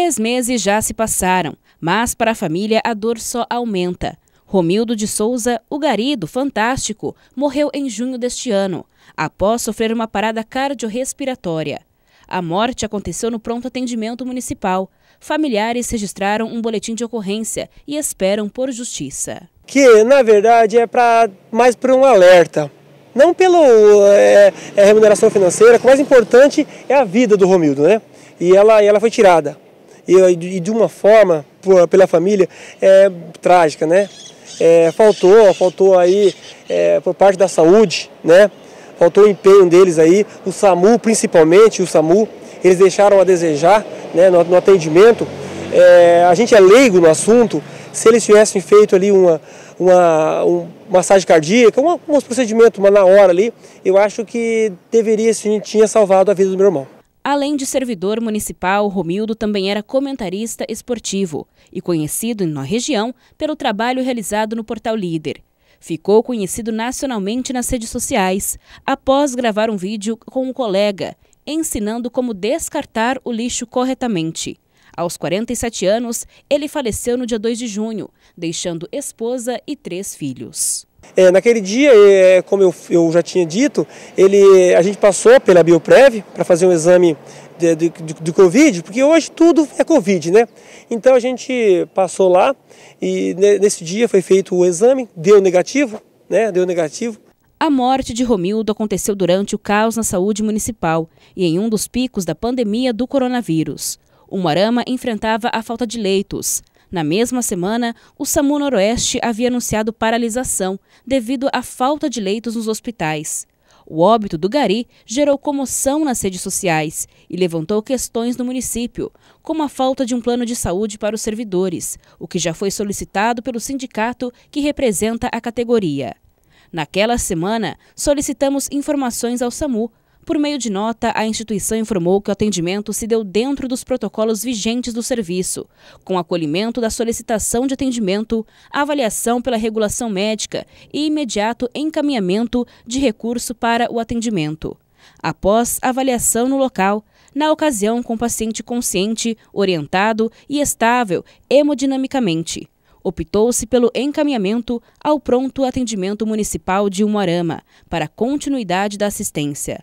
Três meses já se passaram, mas para a família a dor só aumenta. Romildo de Souza, o garido fantástico, morreu em junho deste ano, após sofrer uma parada cardiorrespiratória. A morte aconteceu no pronto atendimento municipal. Familiares registraram um boletim de ocorrência e esperam por justiça. Que, na verdade, é pra, mais para um alerta. Não pela é, é remuneração financeira, o mais importante é a vida do Romildo, né? E ela, e ela foi tirada e, de uma forma, pela família, é, trágica, né? É, faltou, faltou aí é, por parte da saúde, né? Faltou o empenho deles aí, o SAMU principalmente, o SAMU, eles deixaram a desejar né, no, no atendimento. É, a gente é leigo no assunto, se eles tivessem feito ali uma, uma, uma massagem cardíaca, um, um procedimento na hora ali, eu acho que deveria, sim, tinha salvado a vida do meu irmão. Além de servidor municipal, Romildo também era comentarista esportivo e conhecido na região pelo trabalho realizado no Portal Líder. Ficou conhecido nacionalmente nas redes sociais após gravar um vídeo com um colega ensinando como descartar o lixo corretamente. Aos 47 anos, ele faleceu no dia 2 de junho, deixando esposa e três filhos. É, naquele dia, é, como eu, eu, já tinha dito, ele, a gente passou pela Bioprev para fazer um exame de, de, de, de, Covid, porque hoje tudo é Covid, né? Então a gente passou lá e né, nesse dia foi feito o exame, deu negativo, né? Deu negativo. A morte de Romildo aconteceu durante o caos na saúde municipal e em um dos picos da pandemia do coronavírus. O Morama enfrentava a falta de leitos. Na mesma semana, o SAMU Noroeste havia anunciado paralisação devido à falta de leitos nos hospitais. O óbito do Gari gerou comoção nas redes sociais e levantou questões no município, como a falta de um plano de saúde para os servidores, o que já foi solicitado pelo sindicato que representa a categoria. Naquela semana, solicitamos informações ao SAMU por meio de nota, a instituição informou que o atendimento se deu dentro dos protocolos vigentes do serviço, com acolhimento da solicitação de atendimento, avaliação pela regulação médica e imediato encaminhamento de recurso para o atendimento. Após avaliação no local, na ocasião com paciente consciente, orientado e estável hemodinamicamente optou-se pelo encaminhamento ao pronto atendimento municipal de Umuarama para continuidade da assistência.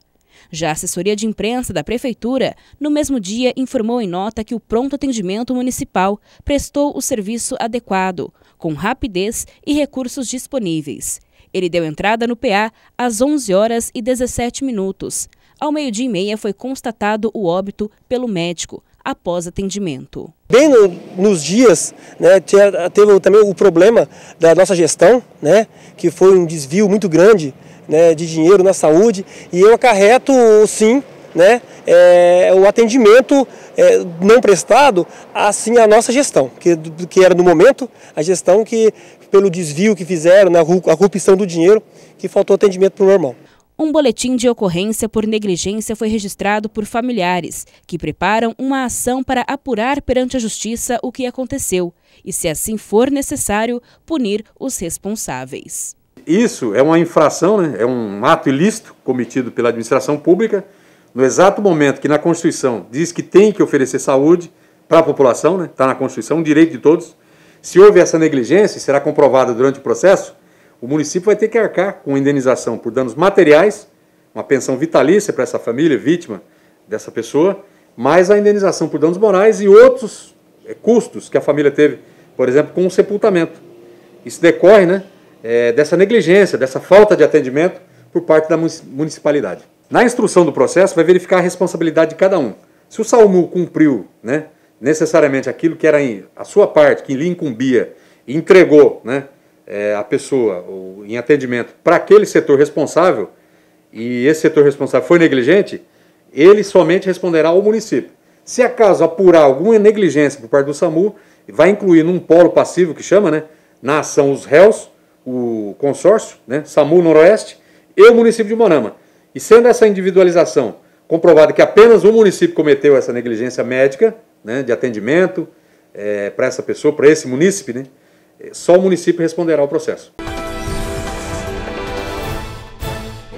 Já a assessoria de imprensa da Prefeitura, no mesmo dia, informou em nota que o pronto atendimento municipal prestou o serviço adequado, com rapidez e recursos disponíveis. Ele deu entrada no PA às 11 horas e 17 minutos. Ao meio-dia e meia foi constatado o óbito pelo médico, após atendimento. Bem no, nos dias, né, teve também o problema da nossa gestão, né, que foi um desvio muito grande né, de dinheiro na saúde e eu acarreto sim né, é, o atendimento é, não prestado assim a nossa gestão, que, que era no momento a gestão que, pelo desvio que fizeram, né, a corrupção do dinheiro, que faltou atendimento para o normal. Um boletim de ocorrência por negligência foi registrado por familiares, que preparam uma ação para apurar perante a justiça o que aconteceu e, se assim for necessário, punir os responsáveis isso é uma infração, né? é um ato ilícito cometido pela administração pública, no exato momento que na Constituição diz que tem que oferecer saúde para a população, está né? Tá na Constituição, um direito de todos. Se houve essa negligência, será comprovada durante o processo, o município vai ter que arcar com indenização por danos materiais, uma pensão vitalícia para essa família vítima dessa pessoa, mais a indenização por danos morais e outros é, custos que a família teve, por exemplo, com o sepultamento. Isso decorre, né? é, dessa negligência, dessa falta de atendimento por parte da municipalidade. Na instrução do processo, vai verificar a responsabilidade de cada um. Se o SAMU cumpriu né, necessariamente aquilo que era a sua parte, que lhe incumbia, e entregou né, é, a pessoa ou, em atendimento para aquele setor responsável, e esse setor responsável foi negligente, ele somente responderá ao município. Se acaso apurar alguma negligência por parte do SAMU, vai incluir num polo passivo que chama, né, na ação os réus o consórcio, né, SAMU Noroeste e o município de Moarama. E sendo essa individualização comprovada que apenas um município cometeu essa negligência médica, né, de atendimento é, eh, para essa pessoa, para esse município, né, eh, só o município responderá ao processo.